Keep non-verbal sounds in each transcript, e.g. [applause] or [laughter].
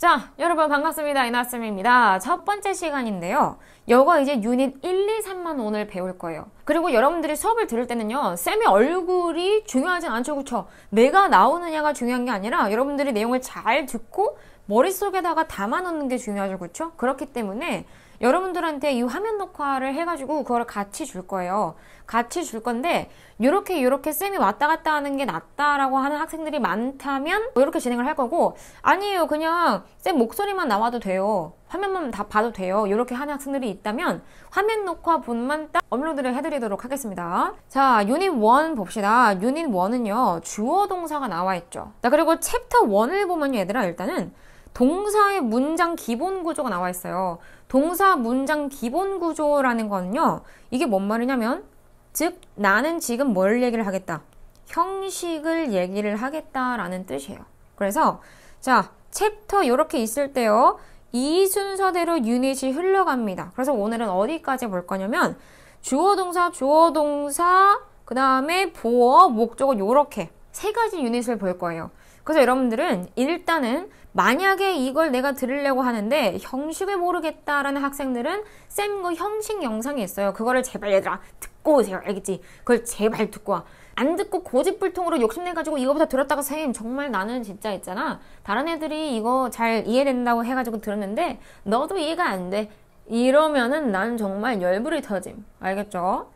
자, 여러분 반갑습니다. 이나쌤입니다. 첫 번째 시간인데요. 여거 이제 유닛 1, 2, 3만 오늘 배울 거예요. 그리고 여러분들이 수업을 들을 때는요. 쌤의 얼굴이 중요하진 않죠. 그쵸? 내가 나오느냐가 중요한 게 아니라 여러분들이 내용을 잘 듣고 머릿속에다가 담아놓는 게 중요하죠. 그쵸? 그렇기 때문에 여러분들한테 이 화면 녹화를 해가지고 그걸 같이 줄 거예요. 같이 줄 건데 이렇게 이렇게 쌤이 왔다 갔다 하는 게 낫다라고 하는 학생들이 많다면 뭐 이렇게 진행을 할 거고 아니에요 그냥 쌤 목소리만 나와도 돼요. 화면만 다 봐도 돼요. 이렇게 하는 학생들이 있다면 화면 녹화 분만 딱 업로드를 해드리도록 하겠습니다. 자, 유닛 1 봅시다. 유닛 1은요. 주어 동사가 나와 있죠. 자, 그리고 챕터 1을 보면 얘들아 일단은 동사의 문장 기본 구조가 나와 있어요. 동사 문장 기본 구조라는 거는요. 이게 뭔 말이냐면 즉 나는 지금 뭘 얘기를 하겠다. 형식을 얘기를 하겠다라는 뜻이에요. 그래서 자, 챕터 이렇게 있을 때요. 이 순서대로 유닛이 흘러갑니다. 그래서 오늘은 어디까지 볼 거냐면 주어 동사, 주어 동사, 그 다음에 보어, 목적어 요렇게 세 가지 유닛을 볼 거예요. 그래서 여러분들은 일단은 만약에 이걸 내가 들으려고 하는데 형식을 모르겠다라는 학생들은 쌤 그 형식 영상이 있어요. 그거를 제발 얘들아 듣고 오세요. 알겠지? 그걸 제발 듣고 와. 안 듣고 고집불통으로 욕심내가지고 이거보다 들었다가 쌤 정말 나는 진짜 있잖아. 다른 애들이 이거 잘 이해된다고 해가지고 들었는데 너도 이해가 안 돼. 이러면은 난 정말 열불이 터짐. 알겠죠?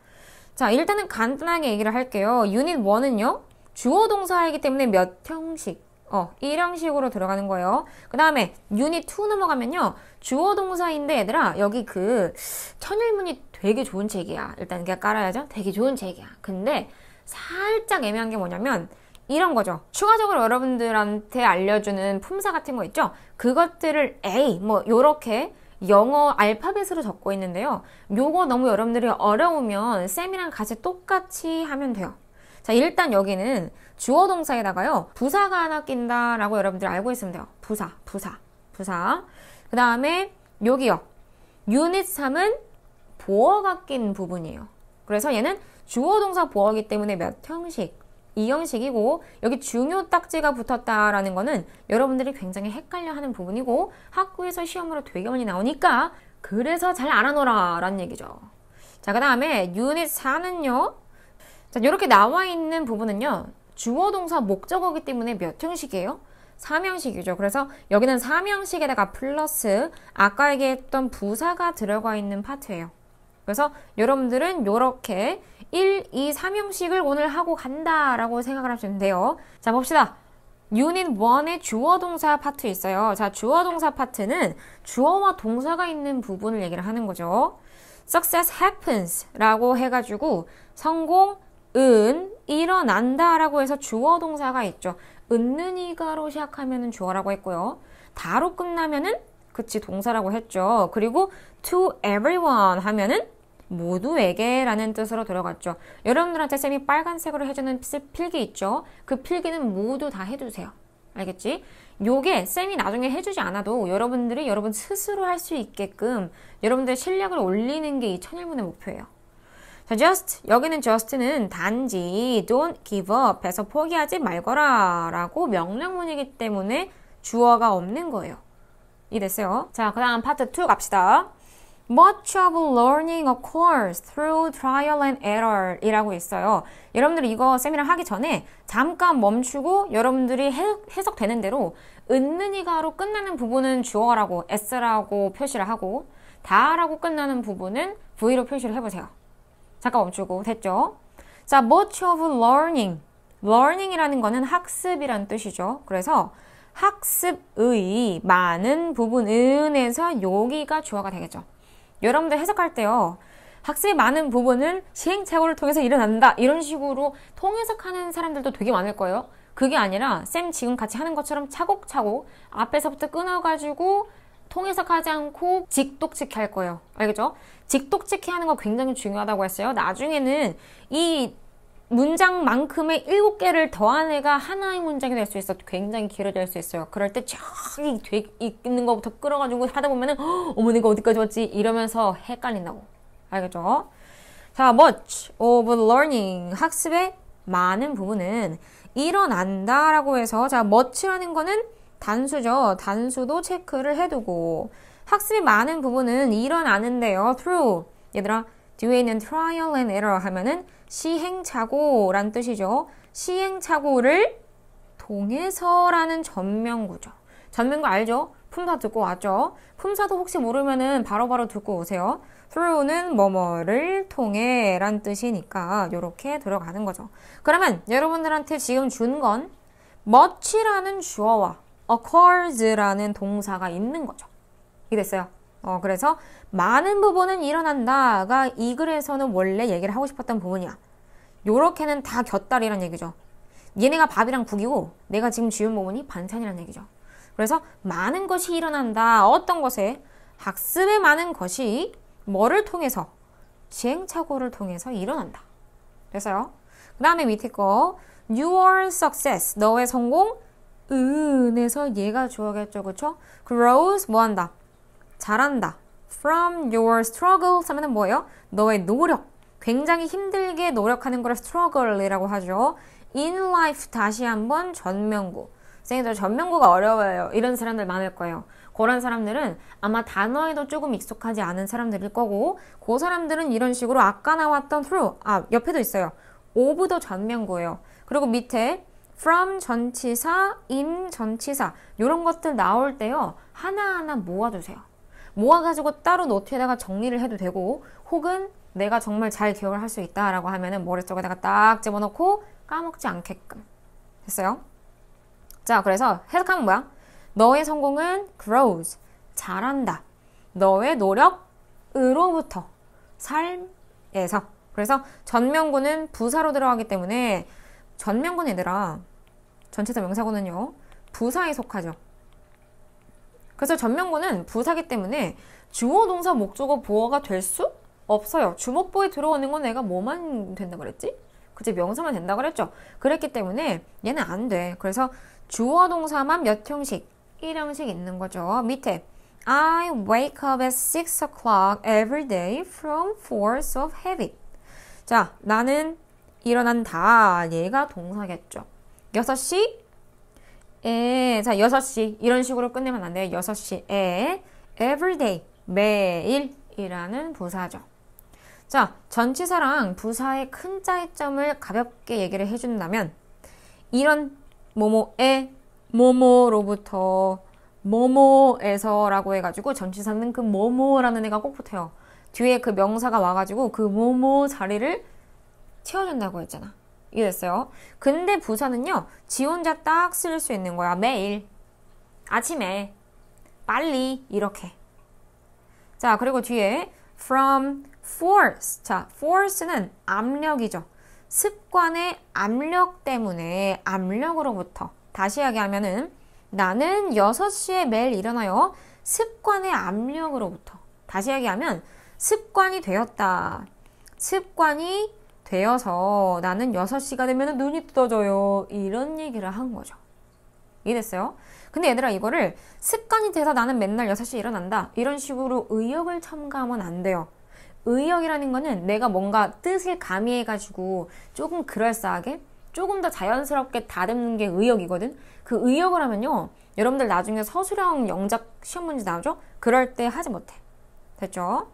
자 일단은 간단하게 얘기를 할게요. 유닛 1은요. 주어 동사이기 때문에 몇 형식 어, 1형식으로 들어가는 거예요. 그 다음에 유닛 2 넘어가면요. 주어 동사인데 얘들아 여기 그 천일문이 되게 좋은 책이야. 일단 그냥 깔아야죠. 되게 좋은 책이야. 근데 살짝 애매한 게 뭐냐면 이런 거죠. 추가적으로 여러분들한테 알려주는 품사 같은 거 있죠. 그것들을 A 뭐 요렇게 영어 알파벳으로 적고 있는데요. 요거 너무 여러분들이 어려우면 쌤이랑 같이 똑같이 하면 돼요. 자, 일단 여기는 주어 동사에다가요. 부사가 하나 낀다라고 여러분들 알고 있으면 돼요. 부사, 부사, 부사. 그 다음에 여기요. 유닛 3은 보어가 낀 부분이에요. 그래서 얘는 주어 동사 보어기 때문에 몇 형식, 이 형식이고 여기 중요 딱지가 붙었다라는 거는 여러분들이 굉장히 헷갈려하는 부분이고 학교에서 시험으로 되게 많이 나오니까 그래서 잘 알아놓으라 라는 얘기죠. 자, 그 다음에 유닛 4는요. 자, 이렇게 나와 있는 부분은요. 주어 동사 목적어기 때문에 몇 형식이에요? 3형식이죠. 그래서 여기는 3형식에다가 플러스 아까 얘기했던 부사가 들어가 있는 파트예요. 그래서 여러분들은 이렇게 1, 2, 3형식을 오늘 하고 간다라고 생각을 하시면 돼요. 자, 봅시다. 유닛 1의 주어 동사 파트 있어요. 자, 주어 동사 파트는 주어와 동사가 있는 부분을 얘기를 하는 거죠. success happens 라고 해가지고 성공, 은 일어난다라고 해서 주어 동사가 있죠. 은는이가로 시작하면 주어라고 했고요. 다로 끝나면은 그치 동사라고 했죠. 그리고 to everyone 하면은 모두에게라는 뜻으로 들어갔죠. 여러분들한테 쌤이 빨간색으로 해주는 필기 있죠. 그 필기는 모두 다 해주세요. 알겠지? 요게 쌤이 나중에 해주지 않아도 여러분들이 여러분 스스로 할 수 있게끔 여러분들의 실력을 올리는 게 이 천일문의 목표예요. 자, just 여기는 just는 단지 don't give up 해서 포기하지 말거라 라고 명령문이기 때문에 주어가 없는 거예요. 이랬어요. 자, 그 다음 파트 2 갑시다. Much of learning a course through trial and error 이라고 있어요. 여러분들 이거 세미나 하기 전에 잠깐 멈추고 여러분들이 해석되는 대로 은는이가로 끝나는 부분은 주어라고 s라고 표시를 하고 다라고 끝나는 부분은 v로 표시를 해보세요. 잠깐 멈추고 됐죠? 자, much of learning. learning이라는 거는 학습이란 뜻이죠. 그래서 학습의 많은 부분은에서 여기가 주어가 되겠죠. 여러분들 해석할 때요. 학습의 많은 부분을 시행착오를 통해서 일어난다. 이런 식으로 통해석하는 사람들도 되게 많을 거예요. 그게 아니라 쌤 지금 같이 하는 것처럼 차곡차곡 앞에서부터 끊어가지고 통해석하지 않고 직독직해 할 거예요. 알겠죠? 직독직해 하는 거 굉장히 중요하다고 했어요. 나중에는 이 문장만큼의 7개를 더한 애가 하나의 문장이 될 수 있어 굉장히 길어질 수 있어요 그럴 때 저기 돼 있는 것부터 끌어가지고 하다 보면은 어머 내가 어디까지 왔지 이러면서 헷갈린다고 알겠죠? 자 much of learning 학습의 많은 부분은 일어난다 라고 해서 자 much라는 거는 단수죠. 단수도 체크를 해두고 학습이 많은 부분은 일어나는데요. through 얘들아 뒤에 있는 trial and error 하면은 시행착오란 뜻이죠. 시행착오를 통해서라는전명구죠전명구 알죠? 품사 듣고 왔죠? 품사도 혹시 모르면은 바로바로 바로 듣고 오세요. through는 뭐뭐를 통해 란 뜻이니까 이렇게 들어가는 거죠. 그러면 여러분들한테 지금 준 건 much라는 주어와 o c c u r s 라는 동사가 있는 거죠. 이게 됐어요. 어, 그래서 많은 부분은 일어난다가 이 글에서는 원래 얘기를 하고 싶었던 부분이야. 요렇게는 다 곁다리란 얘기죠. 얘네가 밥이랑 국이고 내가 지금 지은 부분이 반찬이란 얘기죠. 그래서 많은 것이 일어난다. 어떤 것에 학습의 많은 것이 뭐를 통해서 시행착오를 통해서 일어난다. 됐어요. 그 다음에 밑에 거 Your success 너의 성공 은에서 얘가 주어겠죠, 그쵸? grows 뭐한다? 잘한다. from your s t r u g g l e 하면 뭐예요? 너의 노력. 굉장히 힘들게 노력하는 걸 struggle이라고 하죠. in life 다시 한번 전면구. 선생님들 전면구가 어려워요. 이런 사람들 많을 거예요. 그런 사람들은 아마 단어에도 조금 익숙하지 않은 사람들일 거고 그 사람들은 이런 식으로 아까 나왔던 through, 아 옆에도 있어요. 오브도 전면구예요. 그리고 밑에 from 전치사, in 전치사 이런 것들 나올 때요. 하나하나 모아두세요. 모아가지고 따로 노트에다가 정리를 해도 되고 혹은 내가 정말 잘 기억을 할 수 있다라고 하면은 머릿속에다가 딱 집어넣고 까먹지 않게끔 됐어요? 자 그래서 해석하면 뭐야? 너의 성공은 grows 잘한다 너의 노력으로부터 삶에서 그래서 전명구는 부사로 들어가기 때문에 전명군 얘들아 전체적 명사고는요 부사에 속하죠. 그래서 전명구는 부사기 때문에 주어, 동사, 목적어, 보어가 될 수 없어요. 주목보에 들어오는 건 내가 뭐만 된다 그랬지? 그치 명사만 된다 그랬죠. 그랬기 때문에 얘는 안 돼. 그래서 주어, 동사만 몇 형식? 1형식 있는 거죠. 밑에 I wake up at 6 o'clock every day from force of habit. 자, 나는 일어난다. 얘가 동사겠죠. 6시 에. 자, 6시. 이런 식으로 끝내면 안 돼요. 6시에 everyday 매일이라는 부사죠. 자, 전치사랑 부사의 큰 차이점을 가볍게 얘기를 해준다면 이런 모모에 모모로부터 모모에서라고 해가지고 전치사는 그 모모라는 애가 꼭 붙어요. 뒤에 그 명사가 와가지고 그 모모 자리를 채워준다고 했잖아. 이랬어요 근데 부사는요, 지 혼자 딱 쓸 수 있는 거야. 매일. 아침에. 빨리. 이렇게. 자, 그리고 뒤에 from force. 자, force는 압력이죠. 습관의 압력 때문에 압력으로부터. 다시 이야기하면은 나는 6시에 매일 일어나요. 습관의 압력으로부터. 다시 이야기하면 습관이 되었다. 습관이 되어서 나는 6시가 되면 눈이 떠져요. 이런 얘기를 한 거죠. 이해됐어요? 근데 얘들아 이거를 습관이 돼서 나는 맨날 6시에 일어난다. 이런 식으로 의욕을 첨가하면 안 돼요. 의욕이라는 거는 내가 뭔가 뜻을 가미해가지고 조금 그럴싸하게 조금 더 자연스럽게 다듬는 게 의욕이거든. 그 의욕을 하면요. 여러분들 나중에 서술형 영작 시험 문제 나오죠? 그럴 때 하지 못해. 됐죠?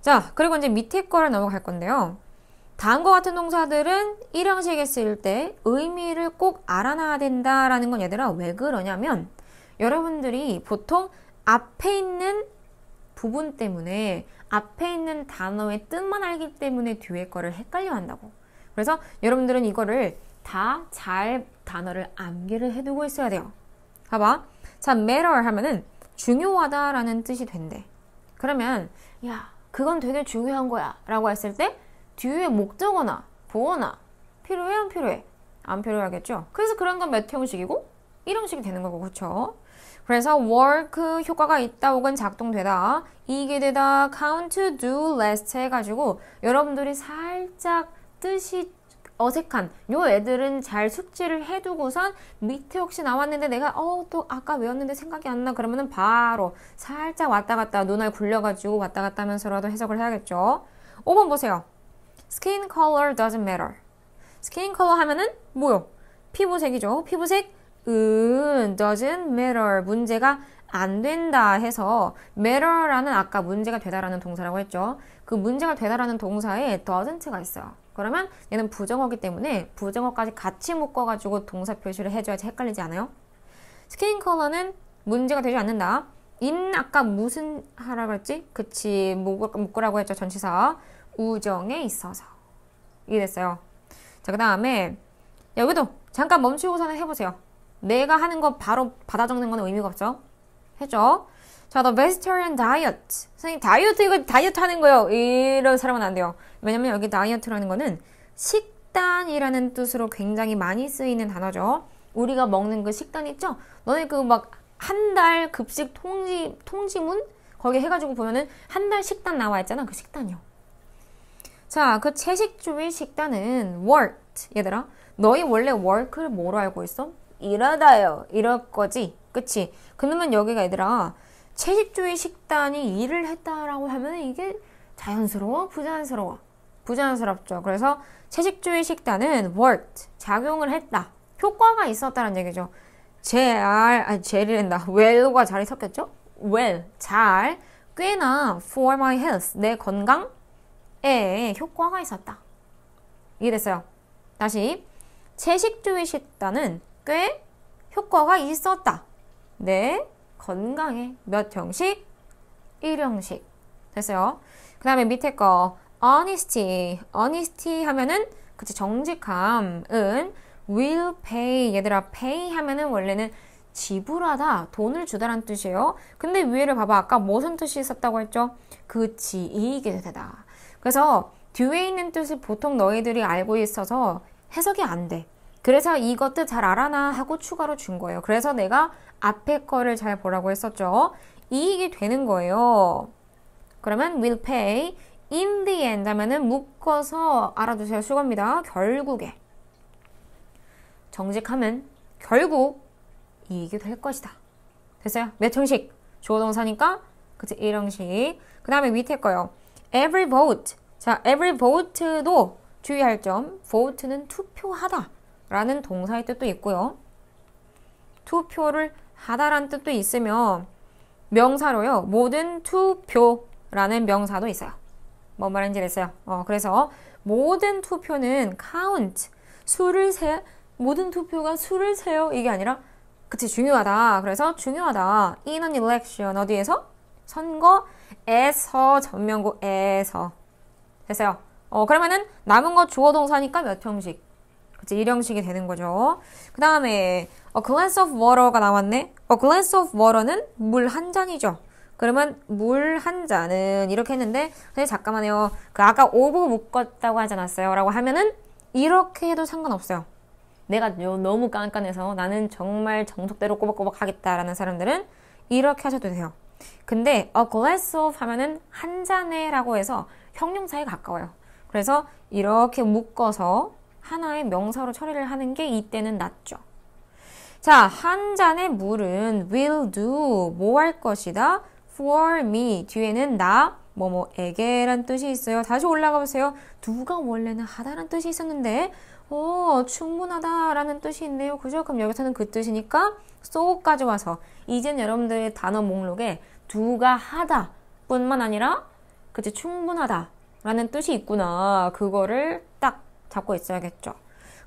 자, 그리고 이제 밑에 거를 넘어갈 건데요. 다음과 같은 동사들은 일형식에 쓰일 때 의미를 꼭 알아놔야 된다라는 건 얘들아 왜 그러냐면 여러분들이 보통 앞에 있는 부분 때문에 앞에 있는 단어의 뜻만 알기 때문에 뒤에 거를 헷갈려 한다고. 그래서 여러분들은 이거를 다 잘 단어를 암기를 해두고 있어야 돼요. 봐봐. 자, matter 하면은 중요하다라는 뜻이 된대. 그러면 야, 그건 되게 중요한 거야 라고 했을 때 뒤에 목적어나 보어나 필요해 안 필요해? 안 필요하겠죠? 그래서 그런 건 몇 형식이고? 1형식이 되는 거고 그쵸 그래서 work 효과가 있다 혹은 작동되다 이게 되다 count to do list 해가지고 여러분들이 살짝 뜻이 어색한 요 애들은 잘 숙지를 해두고선 밑에 혹시 나왔는데 내가 어 또 아까 외웠는데 생각이 안 나 그러면은 바로 살짝 왔다 갔다 눈알 굴려가지고 왔다 갔다 하면서라도 해석을 해야겠죠 5번 보세요 skin color doesn't matter. skin color 하면은 뭐요? 피부색이죠. 피부색은 doesn't matter. 문제가 안 된다 해서 matter라는 아까 문제가 되다라는 동사라고 했죠. 그 문제가 되다라는 동사에 doesn't가 있어요. 그러면 얘는 부정어기 때문에 부정어까지 같이 묶어가지고 동사 표시를 해줘야지 헷갈리지 않아요? 스킨 컬러는 문제가 되지 않는다. 인 아까 무슨 하라고 했지? 그치 묶으라고 했죠 전치사. 우정에 있어서. 이해됐어요? 자, 그 다음에 여기도 잠깐 멈추고서는 해보세요. 내가 하는 거 바로 받아 적는 건 의미가 없죠? 했죠? 자, the vegetarian diet. 선생님, 다이어트, 이거 다이어트 하는 거요. 이런 사람은 안 돼요. 왜냐면 여기 다이어트라는 거는 식단이라는 뜻으로 굉장히 많이 쓰이는 단어죠. 우리가 먹는 그 식단 있죠? 너네 그 막 한 달 급식 통지, 통지문? 거기 해가지고 보면은 한 달 식단 나와 있잖아. 그 식단이요. 자, 그 채식주의 식단은 worked. 얘들아, 너희 원래 work를 뭐로 알고 있어? 이러다요 이럴 거지. 그치? 그러면 여기가 얘들아, 채식주의 식단이 일을 했다라고 하면 이게 자연스러워? 부자연스러워? 부자연스럽죠. 그래서 채식주의 식단은 worked. 작용을 했다. 효과가 있었다는 얘기죠. JR, 아니, j r 이다 well과 잘이 섞였죠? well, 잘, 꽤나 for my health. 내 건강, 에 효과가 있었다. 이해됐어요? 다시 채식주의 식단은 꽤 효과가 있었다. 내 네, 건강에 몇 형식? 1형식. 됐어요? 그 다음에 밑에 거 honesty. honesty 하면은 그치 정직함은 will pay. 얘들아 pay 하면은 원래는 지불하다, 돈을 주다란 뜻이에요. 근데 위에를 봐봐. 아까 무슨 뜻이 있었다고 했죠? 그치, 이익이 되다. 그래서 뒤에 있는 뜻을 보통 너희들이 알고 있어서 해석이 안 돼. 그래서 이것도 잘 알아나 하고 추가로 준 거예요. 그래서 내가 앞에 거를 잘 보라고 했었죠. 이익이 되는 거예요. 그러면 will pay in the end 하면은 묶어서 알아두세요. 수고합니다 결국에. 정직하면 결국 이익이 될 것이다. 됐어요? 몇 형식? 조동사니까 그치 1형식. 그 다음에 밑에 거요. every vote. 자, every vote도 주의할 점. vote는 투표하다 라는 동사의 뜻도 있고요. 투표를 하다란 뜻도 있으며 명사로요. 모든 투표라는 명사도 있어요. 뭔 말인지 알겠어요. 어, 그래서 모든 투표는 count, 수를 세, 모든 투표가 수를 세요. 이게 아니라 그치 중요하다. 그래서 중요하다. in an election 어디에서? 선거 에서 전면고 에서 됐어요. 어 그러면은 남은 거 주어 동사니까 몇 형식? 그치 일형식이 되는 거죠. 그 다음에 a 어, glass of water가 나왔네. a 어, glass of water는 물 한 잔이죠. 그러면 물 한 잔은 이렇게 했는데 근데 잠깐만요. 그 아까 오브 묶었다고 하지 않았어요? 라고 하면은 이렇게 해도 상관없어요. 내가 너무 깐깐해서 나는 정말 정석대로 꼬박꼬박 하겠다라는 사람들은 이렇게 하셔도 돼요. 근데 a glass of 하면은 한 잔에 라고 해서 형용사에 가까워요. 그래서 이렇게 묶어서 하나의 명사로 처리를 하는 게 이때는 낫죠. 자, 한 잔의 물은 will do, 뭐 할 것이다? for me. 뒤에는 나, 뭐 뭐에게란 뜻이 있어요. 다시 올라가 보세요. 누가 원래는 하다란 뜻이 있었는데, 어, 충분하다라는 뜻이 있네요. 그죠? 그럼 여기서는 그 뜻이니까 so까지 와서 이젠 여러분들의 단어 목록에 두가 하다 뿐만 아니라 그치 충분하다 라는 뜻이 있구나 그거를 딱 잡고 있어야겠죠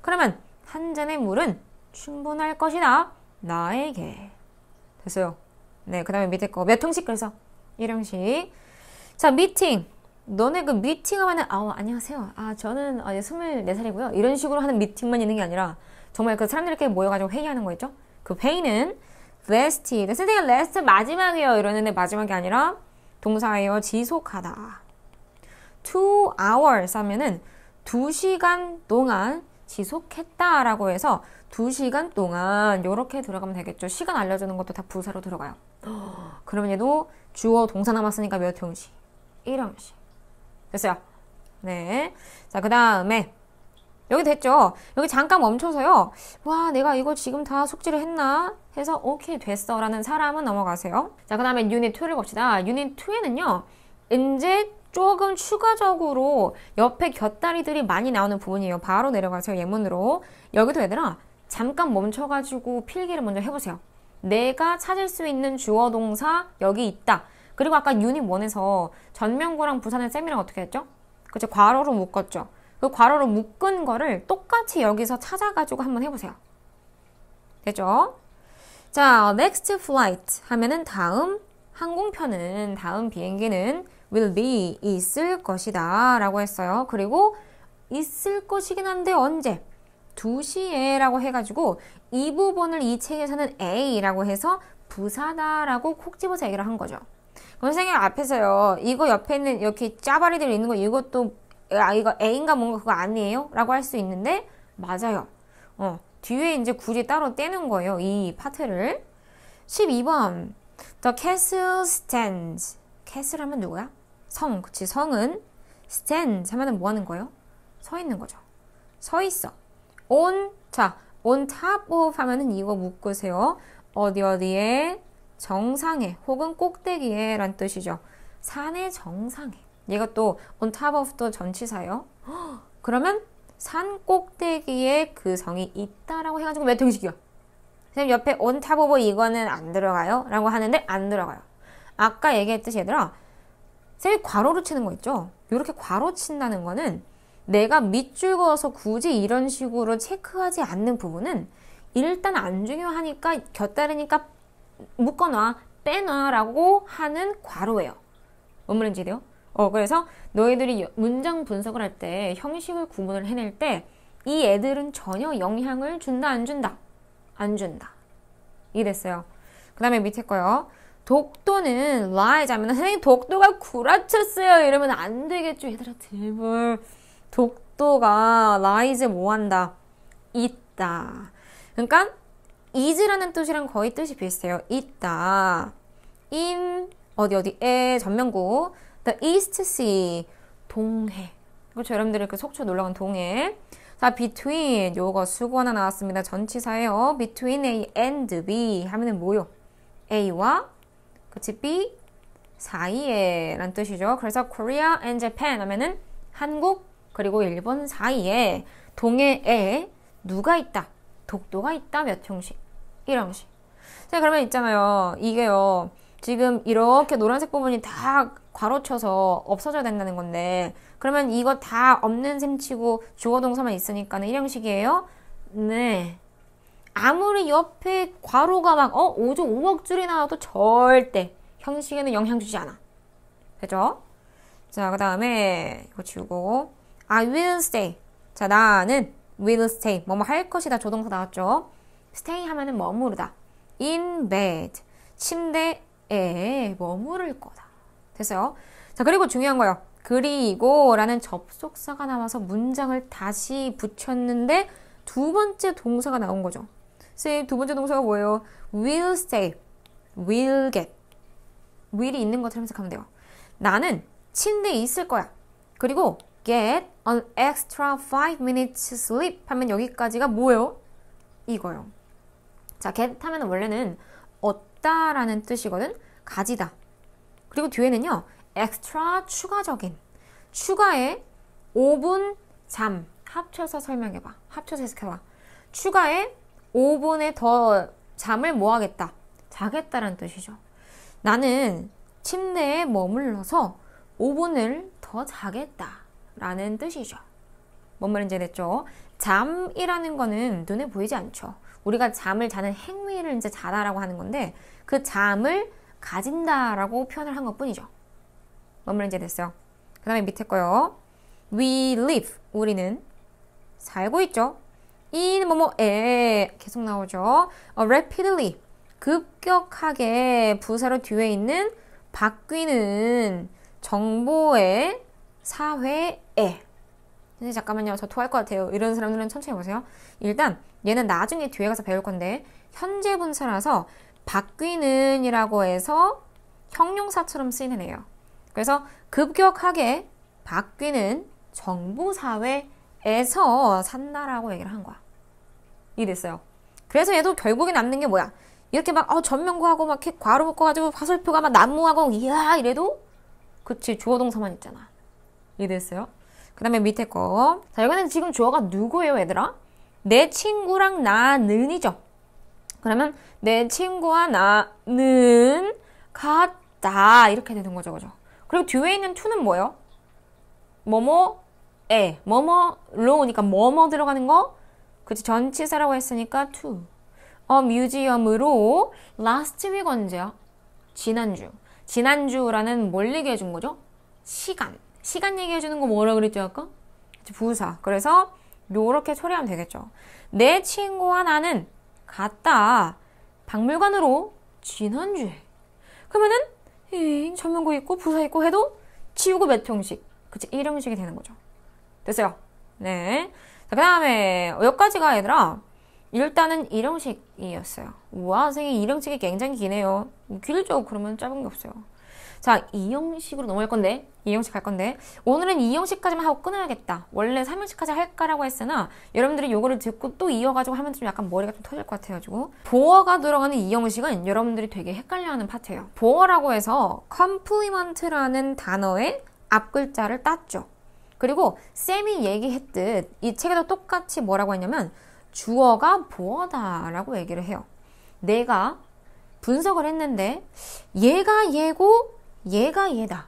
그러면 한 잔의 물은 충분할 것이다 나에게 됐어요 네그 다음에 밑에 거몇 형식 그래서 1형식 자 미팅 너네 그 미팅하면은 아 안녕하세요 아 저는 아, 어, 예, 24살이고요 이런 식으로 하는 미팅만 있는 게 아니라 정말 그 사람들이 이렇게 모여가지고 회의하는 거 있죠 그 회의는 last이. 그러니까 선생님 last 마지막이에요. 이러는데 마지막이 아니라 동사예요. 지속하다. two hours 하면은 2시간 동안 지속했다라고 해서 2시간 동안 이렇게 들어가면 되겠죠. 시간 알려주는 것도 다 부사로 들어가요. 그러면 얘도 주어 동사 남았으니까 몇 형식? 1형식. 됐어요. 네. 자, 그 다음에 여기 됐죠? 여기 잠깐 멈춰서요. 와, 내가 이거 지금 다 숙지를 했나? 해서 오케이 됐어 라는 사람은 넘어가세요. 자, 그 다음에 유닛 2를 봅시다. 유닛 2에는요. 이제 조금 추가적으로 옆에 곁다리들이 많이 나오는 부분이에요. 바로 내려가세요. 예문으로. 여기도 얘들아 잠깐 멈춰가지고 필기를 먼저 해보세요. 내가 찾을 수 있는 주어 동사 여기 있다. 그리고 아까 유닛 1에서 전명구랑 부산의 쌤이랑 어떻게 했죠? 그치 과로로 묶었죠. 그 괄호로 묶은 거를 똑같이 여기서 찾아가지고 한번 해보세요. 되죠? 자, next flight 하면은 다음 항공편은 다음 비행기는 will be 있을 것이다 라고 했어요. 그리고 있을 것이긴 한데 언제? 2시에 라고 해가지고 이 부분을 이 책에서는 A라고 해서 부사다라고 콕 집어서 얘기를 한 거죠. 선생님 앞에서요. 이거 옆에 있는 이렇게 짜바리들 있는 거 이것도 아, 이거 A인가 뭔가 그거 아니에요? 라고 할 수 있는데, 맞아요. 어, 뒤에 이제 굴이 따로 떼는 거예요. 이 파트를. 12번. The castle stands. castle 하면 누구야? 성. 그치. 성은 stand 하면뭐 하는 거예요? 서 있는 거죠. 서 있어. on. 자, on top of 하면은 이거 묶으세요. 어디 어디에 정상에 혹은 꼭대기에 란 뜻이죠. 산의 정상에. 얘가 또 on top of t 전치사요. 그러면 산 꼭대기에 그 성이 있다라고 해가지고 몇 형식이요? 선생님 옆에 on top of 이거는 안 들어가요? 라고 하는데 안 들어가요. 아까 얘기했듯이 얘들아 선생님 괄호로 치는 거 있죠? 이렇게 괄호 친다는 거는 내가 밑줄 그어서 굳이 이런 식으로 체크하지 않는 부분은 일단 안 중요하니까 곁다르니까 묶어놔 빼놔라고 하는 괄호예요. 뭔 말인지 돼요? 어, 그래서 너희들이 문장 분석을 할 때 형식을 구분을 해낼 때 이 애들은 전혀 영향을 준다 안 준다 안 준다 이랬어요. 그 다음에 밑에 거요. 독도는 라이 자면 선생님 독도가 구라쳤어요 이러면 안 되겠죠 얘들아 제발 독도가 라이즈 뭐한다 있다 그러니까 이즈라는 뜻이랑 거의 뜻이 비슷해요 있다 인 어디 어디에 전면구 The East Sea, 동해. 그렇죠. 여러분들이 그 속초 놀러간 동해. 자, between 요거 수고 하나 나왔습니다. 전치사예요. between A and B 하면은 뭐요? A와 그치 B 사이에 란 뜻이죠. 그래서 Korea and Japan 하면은 한국 그리고 일본 사이에 동해에 누가 있다? 독도가 있다 몇 형식? 1형식. 자, 그러면 있잖아요. 이게요. 지금 이렇게 노란색 부분이 다 괄호 쳐서 없어져야 된다는 건데 그러면 이거 다 없는 셈치고 주어 동사만 있으니까는 일형식이에요? 네. 아무리 옆에 괄호가 막 어, 5조 5억 줄이 나와도 절대 형식에는 영향 주지 않아. 되죠? 자, 그 다음에 이거 지우고 I will stay. 자, 나는 will stay. 뭐뭐 할 것이다. 조동사 나왔죠? stay 하면은 머무르다. in bed. 침대에 머무를 거다. 됐어요. 자, 그리고 중요한 거요. 그리고 라는 접속사가 나와서 문장을 다시 붙였는데 두 번째 동사가 나온 거죠. 선생님, 두 번째 동사가 뭐예요? will stay, will get. will이 있는 것처럼 생각하면 돼요. 나는 침대에 있을 거야. 그리고 get an extra five minutes sleep 하면 여기까지가 뭐예요? 이거요. 자, get 하면 원래는 얻다라는 뜻이거든. 가지다. 그리고 뒤에는요. 엑스트라 추가적인 추가에 5분 잠 합쳐서 설명해봐. 합쳐서 해석해봐. 추가에 5분의 더 잠을 뭐 하겠다? 자겠다라는 뜻이죠. 나는 침대에 머물러서 5분을 더 자겠다. 라는 뜻이죠. 뭔 말인지 됐죠? 잠이라는 거는 눈에 보이지 않죠. 우리가 잠을 자는 행위를 이제 자다라고 하는 건데 그 잠을 가진다라고 표현을 한 것뿐이죠. 머무른지 됐어요. 그 다음에 밑에 거요. We live. 우리는 살고 있죠. in 뭐뭐에 계속 나오죠. 어, rapidly. 급격하게 부사로 뒤에 있는 바뀌는 정보의 사회에 근데 잠깐만요. 저 토할 것 같아요. 이런 사람들은 천천히 보세요. 일단 얘는 나중에 뒤에 가서 배울 건데 현재 분사라서 바뀌는 이라고 해서 형용사처럼 쓰이는 애요. 예 그래서 급격하게 바뀌는 정부사회에서 산다라고 얘기를 한 거야. 이랬어요 그래서 얘도 결국에 남는 게 뭐야? 이렇게 막 어, 전면구하고 막 이렇게 괄호 묶어가지고 화살표가 막 난무하고 이야 이래도 그치 주어 동사만 있잖아. 이랬어요그 다음에 밑에 거. 자 여기는 지금 주어가 누구예요 얘들아? 내 친구랑 나는이죠. 그러면 내 친구와 나는 같다 이렇게 되는 거죠, 그죠? 그리고 뒤에 있는 to는 뭐예요? 뭐뭐 에 뭐뭐로니까 뭐뭐 들어가는 거 그치 전치사라고 했으니까 to 어 뮤지엄으로 last week 언제야? 지난주 지난주라는 뭘 얘기해 준 거죠? 시간 시간 얘기해 주는 거 뭐라 그랬죠 아까? 부사 그래서 요렇게 처리하면 되겠죠 내 친구와 나는 갔다. 박물관으로 지난주에. 그러면은 에 전문고 있고 부사 있고 해도 치우고 몇 평씩. 그치, 1형식이 되는 거죠. 됐어요. 네. 자, 그 다음에 여기까지가 얘들아. 일단은 1형식이었어요. 우와, 선생님 1형식이 굉장히 기네요. 길죠? 뭐, 그러면 짧은 게 없어요. 자, 2형식으로 넘어갈 건데, 2형식 갈 건데, 오늘은 2형식까지만 하고 끊어야겠다. 원래 3형식까지 할까라고 했으나, 여러분들이 요거를 듣고 또 이어가지고 하면 좀 약간 머리가 좀 터질 것 같아가지고, 보어가 들어가는 2형식은 여러분들이 되게 헷갈려하는 파트예요. 보어라고 해서, 컴플리먼트라는 단어의 앞글자를 땄죠. 그리고 쌤이 얘기했듯 이 책에도 똑같이 뭐라고 했냐면 주어가 보어다라고 얘기를 해요. 내가 분석을 했는데 얘가 얘고 얘가 얘다.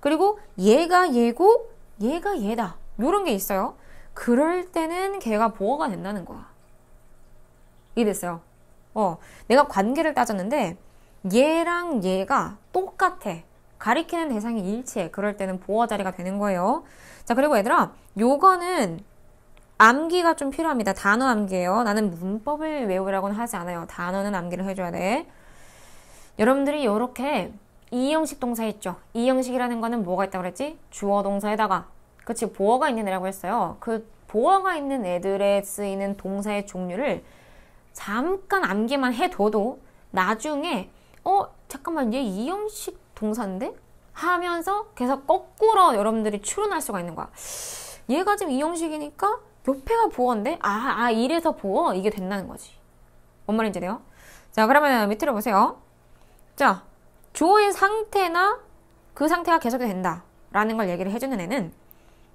그리고 얘가 얘고 얘가 얘다. 요런 게 있어요. 그럴 때는 걔가 보어가 된다는 거야. 이해됐어요? 어, 내가 관계를 따졌는데 얘랑 얘가 똑같아. 가리키는 대상이 일치해. 그럴 때는 보어 자리가 되는 거예요. 자, 그리고 얘들아, 요거는 암기가 좀 필요합니다. 단어 암기예요. 나는 문법을 외우라고는 하지 않아요. 단어는 암기를 해줘야 돼. 여러분들이 요렇게 이 형식 동사 있죠. 이 형식이라는 거는 뭐가 있다고 그랬지? 주어 동사에다가 그치 보어가 있는 애라고 했어요. 그 보어가 있는 애들에 쓰이는 동사의 종류를 잠깐 암기만 해둬도 나중에 어 잠깐만 얘 이 형식 동사인데? 하면서 계속 거꾸로 여러분들이 추론할 수가 있는 거야. 얘가 지금 이 형식이니까 옆에가 보어인데? 아, 아 이래서 보어? 이게 된다는 거지. 뭔 말인지 돼요? 자 그러면 밑으로 보세요. 자 주어 상태나 그 상태가 계속된다 라는 걸 얘기를 해주는 애는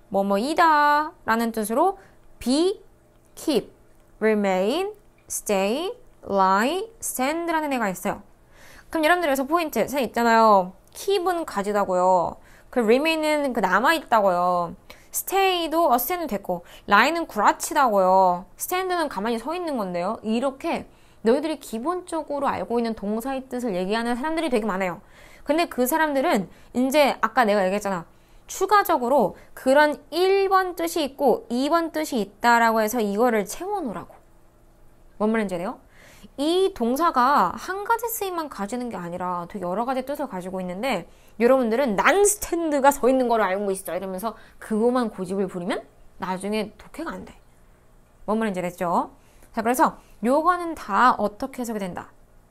뭐뭐이다 라는 뜻으로 be, keep, remain, stay, lie, stand 라는 애가 있어요. 그럼 여러분들 여기서 포인트 세 있잖아요. keep은 가지다고요. 그 remain은 그 남아있다고요. stay도 어 s t a n d 됐고 lie는 구라치다고요. stand는 가만히 서 있는 건데요. 이렇게 너희들이 기본적으로 알고 있는 동사의 뜻을 얘기하는 사람들이 되게 많아요. 근데 그 사람들은 이제 아까 내가 얘기했잖아. 추가적으로 그런 1번 뜻이 있고 2번 뜻이 있다라고 해서 이거를 채워놓으라고. 뭔 말인지 알아요? 이 동사가 한 가지 쓰임만 가지는 게 아니라 되게 여러 가지 뜻을 가지고 있는데 여러분들은 난 스탠드가 서 있는 걸 알고 있어 이러면서 그거만 고집을 부리면 나중에 독해가 안 돼. 뭔 말인지 알겠죠? 자, 그래서 요거는 다 어떻게 해석이 된다?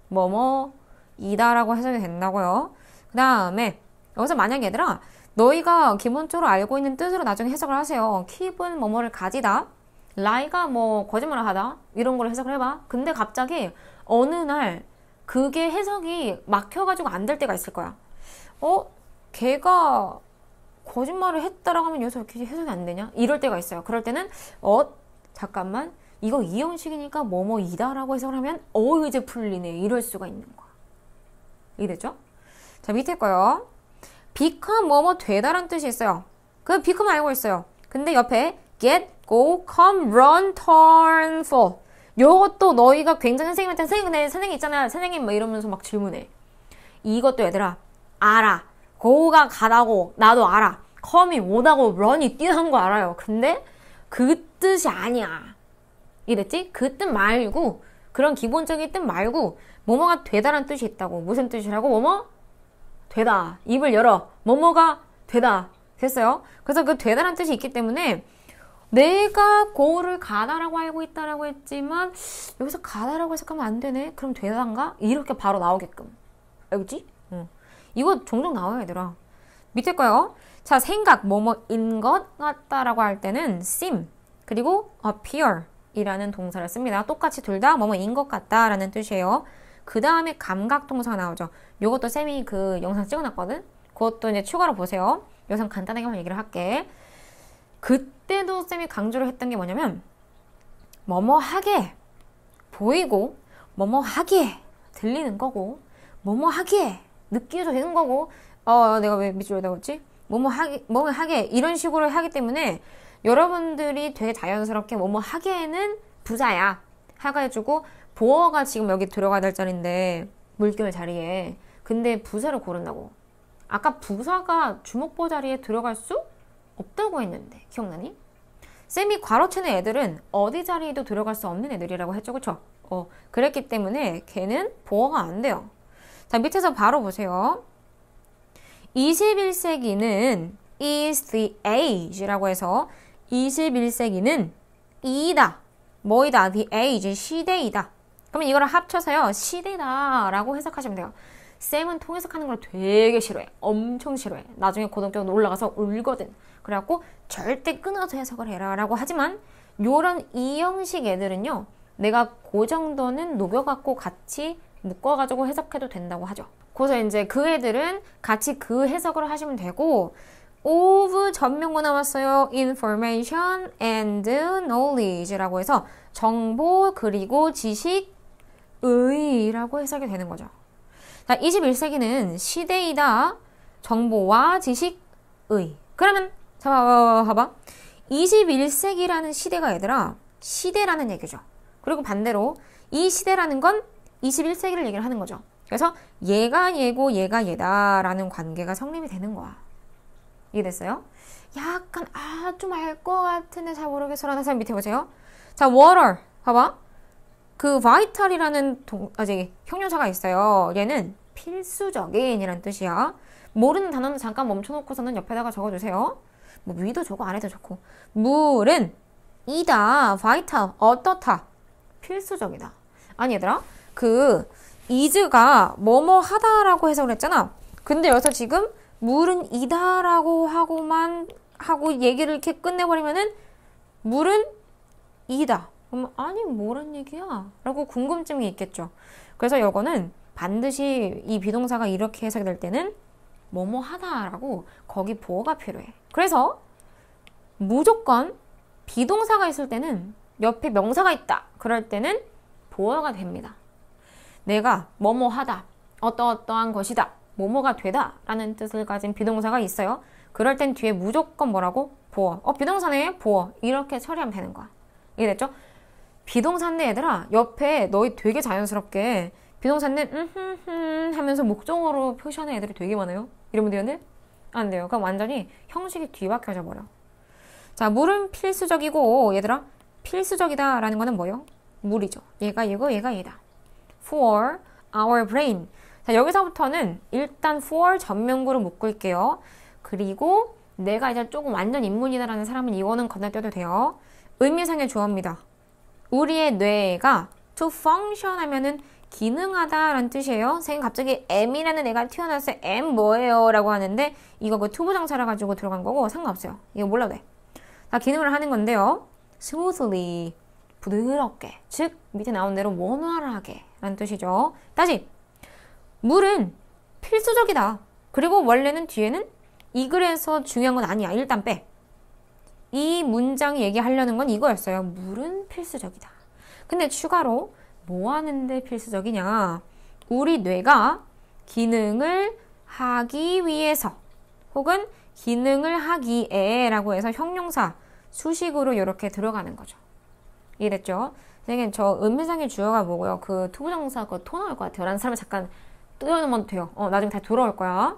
뭐뭐이다라고 해석이 된다고요. 그 다음에 여기서 만약 얘들아 너희가 기본적으로 알고 있는 뜻으로 나중에 해석을 하세요. 킵은 뭐뭐를 가지다. 라이가 뭐 거짓말을 하다. 이런 걸 해석을 해봐. 근데 갑자기 어느 날 그게 해석이 막혀가지고 안 될 때가 있을 거야. 어? 걔가 거짓말을 했다라고 하면 여기서 이렇게 해석이 안 되냐? 이럴 때가 있어요. 그럴 때는 어? 잠깐만 이거 이형식이니까 뭐뭐이다라고 해석을 하면 어 이제 풀리네 이럴 수가 있는 거야. 이해됐죠? 자 밑에 거요. become 뭐뭐 되다란 뜻이 있어요. 그 become 알고 있어요. 근데 옆에 get, go, come, run, turn, fall 요것도 너희가 굉장히 선생님한테 선생님 근데 선생님 있잖아요. 선생님 막 이러면서 막 질문해. 이것도 얘들아 알아. go가 가다고 나도 알아. come이 오다고 run이 뛰는 거 알아요. 근데 그 뜻이 아니야. 이랬지? 그 뜻 말고 그런 기본적인 뜻 말고 뭐뭐가 되다란 뜻이 있다고 무슨 뜻이라고 뭐뭐 되다 입을 열어 뭐뭐가 되다 됐어요. 그래서 그 되다란 뜻이 있기 때문에 내가 고을을 가다라고 알고 있다라고 했지만 여기서 가다라고 해석하면 안 되네. 그럼 되단가? 다 이렇게 바로 나오게끔 알겠지? 응. 어. 이거 종종 나와요 얘들아. 밑에 거요. 자 생각 뭐뭐인 것 같다라고 할 때는 seem 그리고 appear 이라는 동사를 씁니다. 똑같이 둘 다 뭐뭐인 것 같다 라는 뜻이에요. 그 다음에 감각 동사 나오죠. 요것도 쌤이 그 영상 찍어놨거든? 그것도 이제 추가로 보세요. 요상 간단하게 한번 얘기를 할게. 그때도 쌤이 강조를 했던 게 뭐냐면 뭐뭐하게 보이고 뭐뭐하게 들리는 거고 뭐뭐하게 느끼도 되는 거고 어 내가 왜 밑줄을 다었지 뭐뭐하게 뭐뭐하게 이런 식으로 하기 때문에 여러분들이 되게 자연스럽게 뭐 뭐 하기에는 부자야 하가 해주고 보어가 지금 여기 들어가야 될 자리인데 물결 자리에 근데 부사를 고른다고 아까 부사가 주목보 자리에 들어갈 수 없다고 했는데 기억나니? 쌤이 괄호치는 애들은 어디 자리에도 들어갈 수 없는 애들이라고 했죠 그쵸? 어, 그랬기 때문에 걔는 보어가 안 돼요 자 밑에서 바로 보세요 21세기는 is the age라고 해서 21세기는 이다, 뭐이다, the age, 시대이다. 그러면 이거를 합쳐서요, 시대다 라고 해석하시면 돼요. 쌤은 통해석하는 걸 되게 싫어해. 엄청 싫어해. 나중에 고등학교로 올라가서 울거든. 그래갖고 절대 끊어서 해석을 해라 라고 하지만 요런 이 형식 애들은요, 내가 그 정도는 녹여갖고 같이 묶어가지고 해석해도 된다고 하죠. 그래서 이제 그 애들은 같이 그 해석을 하시면 되고 of 전명구 나왔어요. information and knowledge라고 해서 정보 그리고 지식의라고 해석이 되는 거죠. 자, 21세기는 시대이다. 정보와 지식의. 그러면 잡아 봐봐. 21세기라는 시대가 얘들아 시대라는 얘기죠. 그리고 반대로 이 시대라는 건 21세기를 얘기를 하는 거죠. 그래서 얘가 얘고 얘가 얘다라는 관계가 성립이 되는 거야. 이해됐어요? 약간 아좀 알 것 같은데 잘 모르겠어라는 사람 밑에 보세요. 자, water 봐봐. 그 vital이라는 동, 아, 저 형용사가 있어요. 얘는 필수적인이란 뜻이야. 모르는 단어는 잠깐 멈춰놓고서는 옆에다가 적어주세요. 뭐 위도 적어 안 해도 좋고 물은 이다, vital, 어떻다, 필수적이다. 아니 얘들아, 그 is가 뭐뭐 하다라고 해서 그랬잖아. 근데 여기서 지금 물은 이다라고 하고만 하고 얘기를 이렇게 끝내버리면은 물은 이다. 그러면 아니 뭐란 얘기야? 라고 궁금증이 있겠죠. 그래서 이거는 반드시 이 비동사가 이렇게 해석될 이 때는 뭐뭐 하다라고 거기 보어가 필요해. 그래서 무조건 비동사가 있을 때는 옆에 명사가 있다. 그럴 때는 보어가 됩니다. 내가 뭐뭐 하다. 어떠어떠한 것이다. 뭐뭐가 되다 라는 뜻을 가진 비동사가 있어요. 그럴 땐 뒤에 무조건 뭐라고? 보어. 어, 비동사네, 보어. 이렇게 처리하면 되는 거야. 이해됐죠? 비동사인데 얘들아, 옆에 너희 되게 자연스럽게 비동사인데 음흠흠 하면서 목적으로 표시하는 애들이 되게 많아요. 이러면 되는데 안 돼요. 그럼 완전히 형식이 뒤바뀌어져 버려. 자, 물은 필수적이고 얘들아, 필수적이다라는 거는 뭐예요? 물이죠. 얘가 얘고 얘가 얘다. For our brain. 자, 여기서부터는 일단 for 전면구로 묶을게요. 그리고 내가 이제 조금 완전 인문이다라는 사람은 이거는 건너뛰어도 돼요. 의미상의 조합니다 우리의 뇌가 to function 하면은 기능하다라는 뜻이에요. 선생님 갑자기 M이라는 애가 튀어나왔어요. M 뭐예요? 라고 하는데 이거 그 투부장차라 가지고 들어간 거고 상관없어요. 이거 몰라도 돼. 다 기능을 하는 건데요. smoothly, 부드럽게, 즉 밑에 나온 대로 원활하게 라는 뜻이죠. 다시 물은 필수적이다. 그리고 원래는 뒤에는 이 글에서 중요한 건 아니야. 일단 빼. 이 문장 얘기하려는 건 이거였어요. 물은 필수적이다. 근데 추가로 뭐 하는데 필수적이냐. 우리 뇌가 기능을 하기 위해서 혹은 기능을 하기에 라고 해서 형용사 수식으로 이렇게 들어가는 거죠. 이해됐죠? 선생님, 저 음미상의 주어가 뭐고요? 그 투부정사 그토 나올 것 같아요. 라는 사람을 잠깐 뜯어내면 돼요. 어, 나중에 다시 돌아올 거야.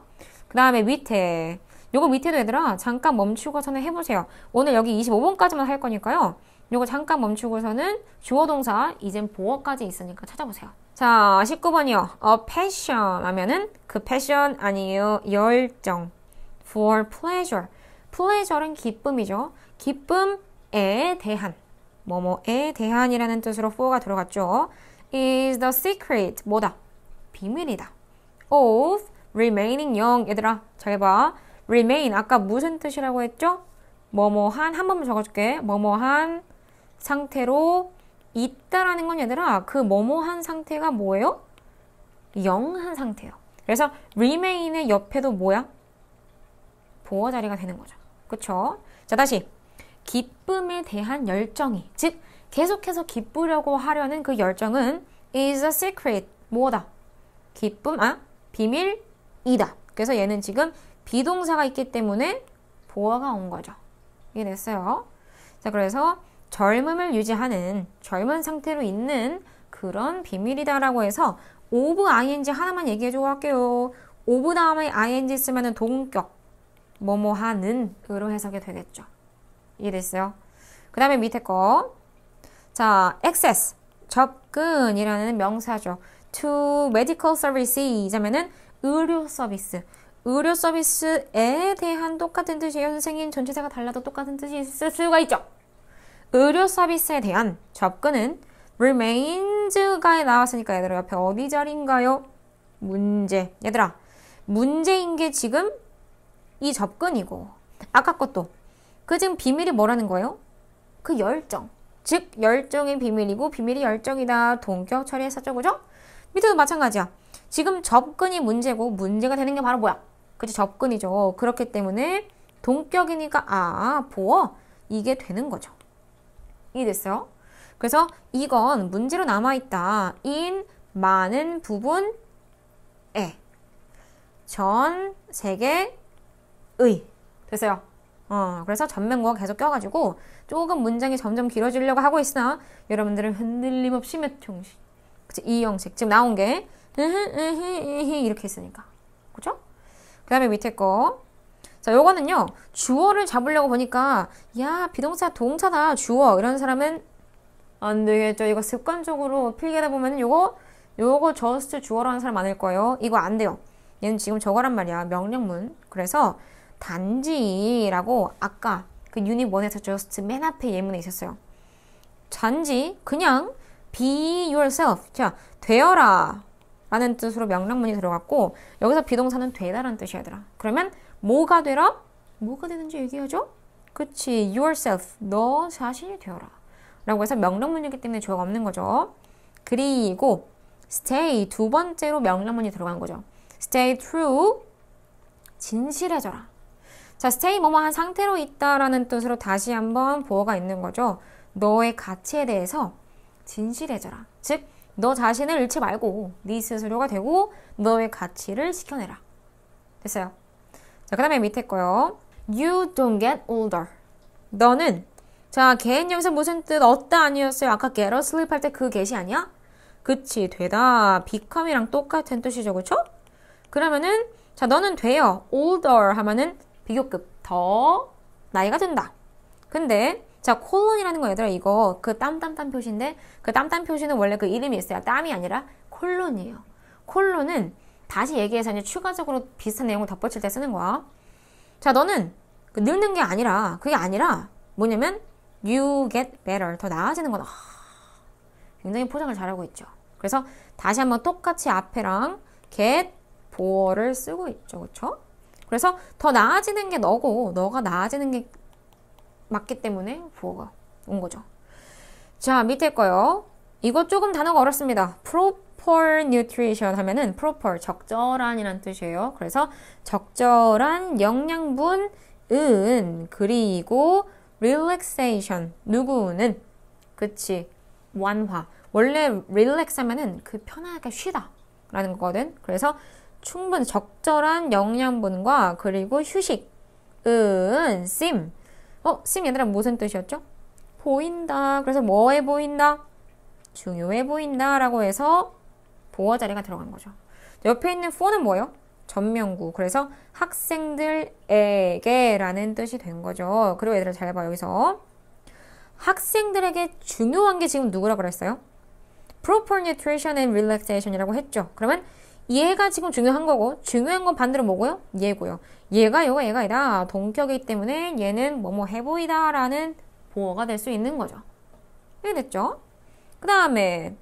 그 다음에 밑에. 요거 밑에도 얘들아 잠깐 멈추고서는 해보세요. 오늘 여기 25번까지만 할 거니까요. 요거 잠깐 멈추고서는 주어 동사 이젠 보어까지 있으니까 찾아보세요. 자 19번이요. A passion 하면은 그 패션 아니에요. 열정. For pleasure. pleasure는 기쁨이죠. 기쁨에 대한. 뭐뭐에 대한이라는 뜻으로 for가 들어갔죠. is the secret 뭐다? 비밀이다. both remaining young 얘들아 잘 봐. remain 아까 무슨 뜻이라고 했죠? 뭐뭐한 한 번만 적어줄게. 뭐뭐한 상태로 있다라는 건 얘들아 그 뭐뭐한 상태가 뭐예요? 영한 상태예요. 그래서 remain의 옆에도 뭐야? 보호 자리가 되는 거죠. 그쵸? 자 다시 기쁨에 대한 열정이 즉 계속해서 기쁘려고 하려는 그 열정은 is a secret 뭐다? 기쁨 아 비밀이다. 그래서 얘는 지금 비동사가 있기 때문에 보어가 온 거죠. 이해됐어요? 자, 그래서 젊음을 유지하는 젊은 상태로 있는 그런 비밀이다라고 해서 오브 ing 하나만 얘기해 주고 할게요. 오브 다음에 ing 쓰면은 동격 뭐뭐 하는 으로 해석이 되겠죠. 이해됐어요? 그 다음에 밑에 거. 자, access 접근이라는 명사죠. to medical services 하면은 의료 서비스 의료 서비스에 대한 똑같은 뜻이에요. 선생님, 전체사가 달라도 똑같은 뜻이 있을 수가 있죠. 의료 서비스에 대한 접근은 remains가에 나왔으니까 얘들아 옆에 어디 자리인가요? 문제. 얘들아, 문제인 게 지금 이 접근이고 아까 것도 그 지금 비밀이 뭐라는 거예요? 그 열정. 즉 열정이 비밀이고 비밀이 열정이다. 동격 처리해서 죠 그죠? 밑에도 마찬가지야. 지금 접근이 문제고 문제가 되는 게 바로 뭐야? 그치 접근이죠. 그렇기 때문에 동격이니까 아 보어 이게 되는 거죠. 이해됐어요? 그래서 이건 문제로 남아있다. 인 많은 부분에 전 세계의 됐어요. 어, 그래서 전면구가 계속 껴가지고 조금 문장이 점점 길어지려고 하고 있으나 여러분들은 흔들림 없이 몇 종씩 그치? 이 형식. 지금 나온 게, 이렇게 있으니까. 그죠? 그 다음에 밑에 거. 자, 요거는요, 주어를 잡으려고 보니까, 야, 비동사, 동사다, 주어. 이런 사람은 안 되겠죠. 이거 습관적으로 필기하다 보면은 요거, 요거 저스트 주어라는 사람 많을 거예요. 이거 안 돼요. 얘는 지금 저거란 말이야. 명령문. 그래서, 단지라고 아까 그 유닛 원에서 저스트 맨 앞에 예문에 있었어요. 단지, 그냥, be yourself. 자, 되어라. 라는 뜻으로 명령문이 들어갔고, 여기서 비동사는 되다라는 뜻이더라. 그러면, 뭐가 되라? 뭐가 되는지 얘기하죠? 그치, yourself. 너 자신이 되어라. 라고 해서 명령문이기 때문에 조가 없는 거죠. 그리고, stay. 두 번째로 명령문이 들어간 거죠. stay true. 진실해져라. 자, stay 뭐뭐한 상태로 있다라는 뜻으로 다시 한번 보호가 있는 거죠. 너의 가치에 대해서 진실해져라. 즉, 너 자신을 잃지 말고 네 스스로가 되고 너의 가치를 지켜내라. 됐어요. 자, 그 다음에 밑에 거요. You don't get older. 너는 자, 개인 영서 무슨 뜻어다 아니었어요? 아까 get or sleep 할 때 그 get이 아니야? 그치, 되다. become이랑 똑같은 뜻이죠, 그쵸? 그러면은 자, 너는 돼요. older 하면은 비교급 더 나이가 든다. 근데 자, 콜론이라는 거 얘들아 이거 그 땀땀땀 표시인데 그 땀땀 표시는 원래 그 이름이 있어요. 땀이 아니라 콜론이에요. 콜론은 다시 얘기해서 이제 추가적으로 비슷한 내용을 덧붙일 때 쓰는 거야. 자, 너는 그 늙는 게 아니라 그게 아니라 뭐냐면 you get better 더 나아지는 거다. 아, 굉장히 포장을 잘하고 있죠. 그래서 다시 한번 똑같이 앞에랑 get 보어를 쓰고 있죠. 그렇죠? 그래서 더 나아지는 게 너고 너가 나아지는 게 맞기 때문에 부호가 온 거죠. 자, 밑에 거요. 이거 조금 단어가 어렵습니다. proper nutrition 하면은 proper, 적절한이란 뜻이에요. 그래서 적절한 영양분, 은, 그리고 relaxation, 누구는, 그치, 완화. 원래 relax 하면은 그 편하게 쉬다. 라는 거거든. 그래서 충분 적절한 영양분과 그리고 휴식, 은, 심, 어, 심 얘들아 무슨 뜻이었죠? 보인다. 그래서 뭐해 보인다? 중요해 보인다. 라고 해서 보어 자리가 들어간 거죠. 옆에 있는 4는 뭐예요? 전명구. 그래서 학생들에게 라는 뜻이 된 거죠. 그리고 얘들아 잘 봐. 여기서 학생들에게 중요한 게 지금 누구라 그랬어요? proper nutrition and relaxation이라고 했죠. 그러면 얘가 지금 중요한 거고 중요한 건 반대로 뭐고요? 얘고요. 얘가 요가 얘가 아니라 동격이기 때문에 얘는 뭐뭐 해보이다 라는 보어가 될 수 있는 거죠 이게 됐죠 그 다음에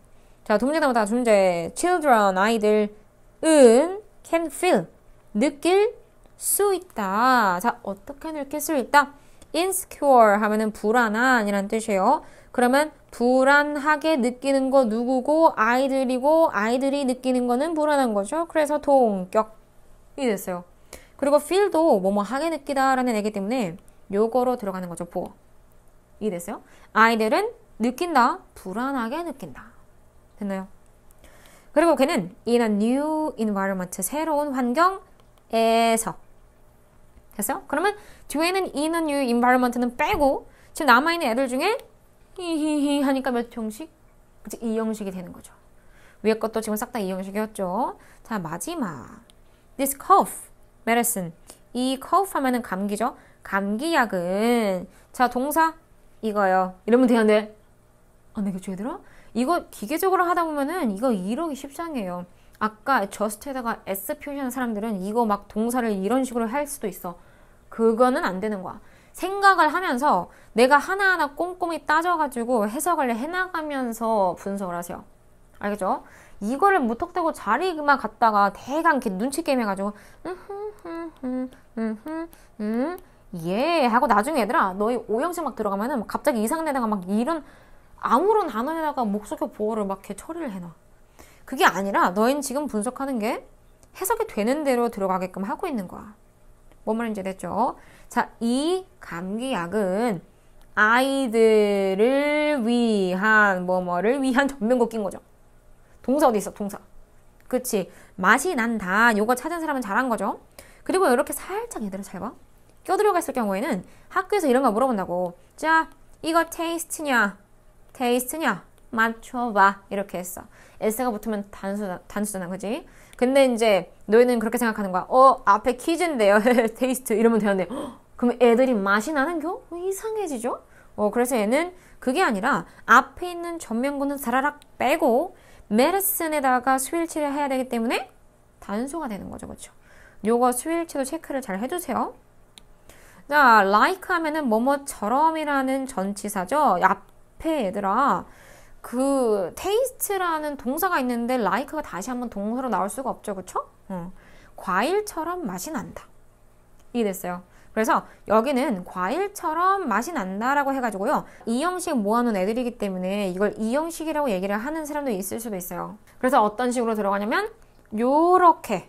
자 두문제 남았다 두문제 children 아이들은 can feel 느낄 수 있다 자 어떻게 느낄 수 있다 insecure 하면은 불안한이란 뜻이에요 그러면 불안하게 느끼는 거 누구고 아이들이고 아이들이 느끼는 거는 불안한 거죠 그래서 동격이 됐어요 그리고 feel도 뭐뭐 하게 느끼다라는 애기 때문에 요거로 들어가는 거죠. 보어. 이해됐어요? 아이들은 느낀다. 불안하게 느낀다. 됐나요? 그리고 걔는 in a new environment, 새로운 환경에서 됐어요? 그러면 뒤에는 in a new environment는 빼고 지금 남아있는 애들 중에 히히히 하니까 몇 형식? 즉, 이 형식이 되는 거죠. 위에 것도 지금 싹 다 이 형식이었죠. 자, 마지막. This cough medicine. 이 cough 하면은 감기죠. 감기약은 자 동사 이거요. 이러면 되는데 안 되겠죠 얘들아? 이거 기계적으로 하다 보면은 이거 이러기 쉽지 않게요. 아까 just에다가 s 표시한 사람들은 이거 막 동사를 이런 식으로 할 수도 있어. 그거는 안 되는 거야. 생각을 하면서 내가 하나하나 꼼꼼히 따져가지고 해석을 해나가면서 분석을 하세요. 알겠죠? 이거를 무턱대고 자리만 갔다가 대강 이렇게 눈치 게임 해가지고 음흠흠흠음흠음예 음, 음, 음, 하고 나중에 얘들아 너희 오형식 막 들어가면은 갑자기 이상내다가 막 이런 아무런 단어에다가 목소교 보호를 막 이렇게 처리를 해놔 그게 아니라 너희는 지금 분석하는 게 해석이 되는 대로 들어가게끔 하고 있는 거야 뭔 말인지 됐죠? 자, 이 감기약은 아이들을 위한 뭐뭐를 위한 전면 곡인 거죠. 동사 어디 있어? 동사. 그치. 맛이 난다. 요거 찾은 사람은 잘한 거죠. 그리고 이렇게 살짝 얘들아 잘 봐. 껴들어가 있을 경우에는 학교에서 이런 거 물어본다고. 자, 이거 테이스트냐? 테이스트냐? 맞춰봐. 이렇게 했어. 에스가 붙으면 단수, 단수잖아. 그지? 근데 이제 너희는 그렇게 생각하는 거야. 어, 앞에 퀴즈인데요. 테이스트. [laughs] 이러면 되는데. 그럼 애들이 맛이 나는 겨? 이상해지죠? 어, 그래서 얘는 그게 아니라 앞에 있는 전면구는 사라락 빼고 메르슨에다가 수일치를 해야 되기 때문에 단수가 되는 거죠. 그렇 요거 수일치도 체크를 잘 해주세요. 자, like 하면은 뭐뭐처럼이라는 전치사죠. 앞에 얘들아 그 테이스트라는 동사가 있는데 like가 다시 한번 동사로 나올 수가 없죠. 그렇 응. 어. 과일처럼 맛이 난다. 이해됐어요? 그래서 여기는 과일처럼 맛이 난다라고 해가지고요. 이 형식 모아놓은 애들이기 때문에 이걸 이 형식이라고 얘기를 하는 사람도 있을 수도 있어요. 그래서 어떤 식으로 들어가냐면 요렇게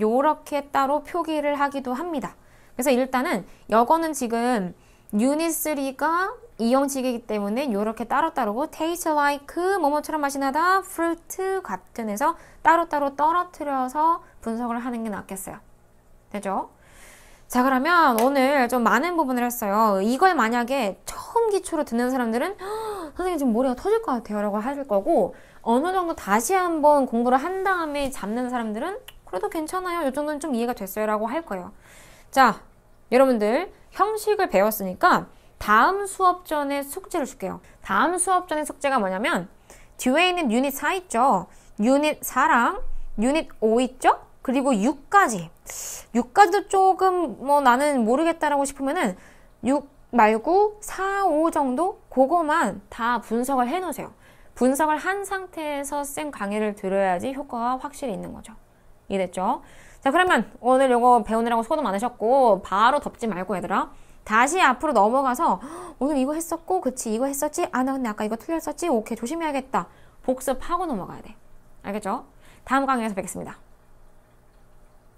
요렇게 따로 표기를 하기도 합니다. 그래서 일단은 여거는 지금 유닛3가 이 형식이기 때문에 요렇게 따로따로 taste l 그 i 뭐뭐처럼 맛이 나다 f r u 같은 해서 따로따로 떨어뜨려서 분석을 하는 게 낫겠어요. 되죠? 자 그러면 오늘 좀 많은 부분을 했어요. 이걸 만약에 처음 기초로 듣는 사람들은 선생님 지금 머리가 터질 것 같아요 라고 하실 거고 어느 정도 다시 한번 공부를 한 다음에 잡는 사람들은 그래도 괜찮아요. 요 정도는 좀 이해가 됐어요 라고 할 거예요. 자 여러분들 형식을 배웠으니까 다음 수업 전에 숙제를 줄게요. 다음 수업 전에 숙제가 뭐냐면 뒤에 있는 유닛 4 있죠. 유닛 4랑 유닛 5 있죠. 그리고 6까지. 6까지도 조금 뭐 나는 모르겠다라고 싶으면은 6 말고 4, 5 정도 그거만 다 분석을 해 놓으세요. 분석을 한 상태에서 쌤 강의를 들어야지 효과가 확실히 있는 거죠. 이해됐죠? 자 그러면 오늘 요거 배우느라고 수고도 많으셨고 바로 덮지 말고 얘들아 다시 앞으로 넘어가서 오늘 이거 했었고 그치 이거 했었지 아 나 근데 아까 이거 틀렸었지 오케이 조심해야겠다 복습하고 넘어가야 돼 알겠죠? 다음 강의에서 뵙겠습니다